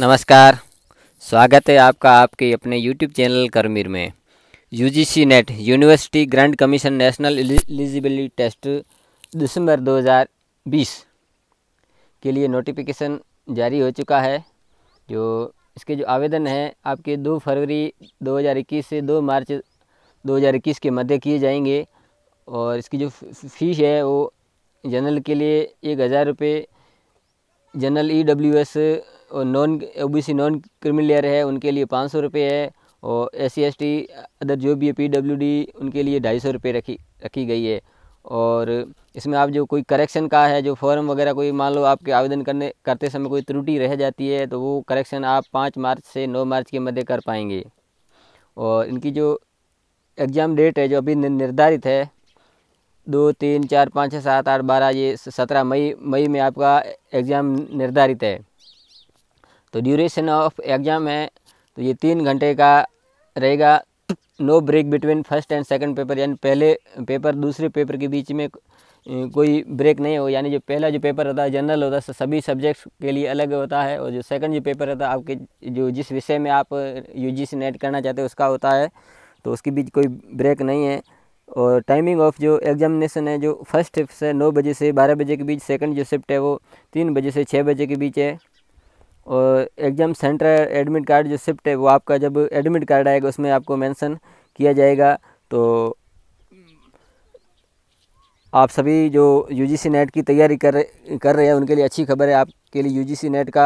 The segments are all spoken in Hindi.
नमस्कार स्वागत है आपका आपके अपने YouTube चैनल करमीर में U G C NET university grand commission national eligibility test दिसंबर 2020 के लिए नोटिफिकेशन जारी हो चुका है जो इसके जो आवेदन है आपके 2 फरवरी 2021 से 2 मार्च 2021 के मध्य किए जाएंगे और इसकी जो फीस है वो जनरल के लिए एक हज़ार रुपये general E W S non OBC non criminal layer है उनके लिए पाँच सौ रुपये है और S C S T other जो भी है पी डब्ल्यू डी उनके लिए ढाई सौ रुपये रखी रखी गई है और इसमें आप जो कोई करेक्शन का है जो फॉर्म वगैरह कोई मान लो आपके आवेदन करने करते समय कोई त्रुटि रह जाती है तो वो करेक्शन आप पाँच मार्च से नौ मार्च के मध्य कर पाएंगे और इनकी जो एग्ज़ाम डेट है जो अभी निर्धारित है दो तीन चार पाँच छः सात आठ बारह ये सत्रह मई मई में आपका एग्ज़ाम निर्धारित है तो ड्यूरेशन ऑफ एग्ज़ाम है तो ये तीन घंटे का रहेगा no break between first and second paper यानी पहले पेपर दूसरे पेपर के बीच में कोई ब्रेक नहीं हो यानी जो पहला जो पेपर होता है जनरल होता है सभी सब्जेक्ट्स के लिए अलग होता है और जो सेकंड जो पेपर होता है आपके जो जिस विषय में आप यू से नेट करना चाहते हो उसका होता है तो उसके बीच कोई ब्रेक नहीं है और टाइमिंग ऑफ जो एग्जामिनेशन है जो फर्स्ट शिफ्ट नौ बजे से बारह बजे के बीच सेकंड जो शिफ्ट है वो तीन बजे से छः बजे के बीच है और एग्ज़ाम सेंटर एडमिट कार्ड जो शिफ्ट है वो आपका जब एडमिट कार्ड आएगा उसमें आपको मेंशन किया जाएगा तो आप सभी जो यूजीसी नेट की तैयारी कर कर रहे हैं उनके लिए अच्छी खबर है आपके लिए यूजीसी नेट का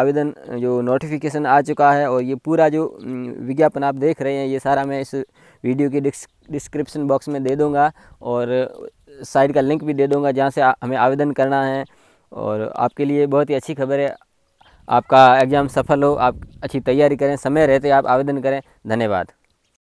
आवेदन जो नोटिफिकेशन आ चुका है और ये पूरा जो विज्ञापन आप देख रहे हैं ये सारा मैं इस वीडियो के डिस्क्रिप्शन बॉक्स में दे दूँगा और साइट का लिंक भी दे दूँगा जहाँ से हमें आवेदन करना है और आपके लिए बहुत ही अच्छी खबर है आपका एग्ज़ाम सफल हो आप अच्छी तैयारी करें समय रहते आप आवेदन करें धन्यवाद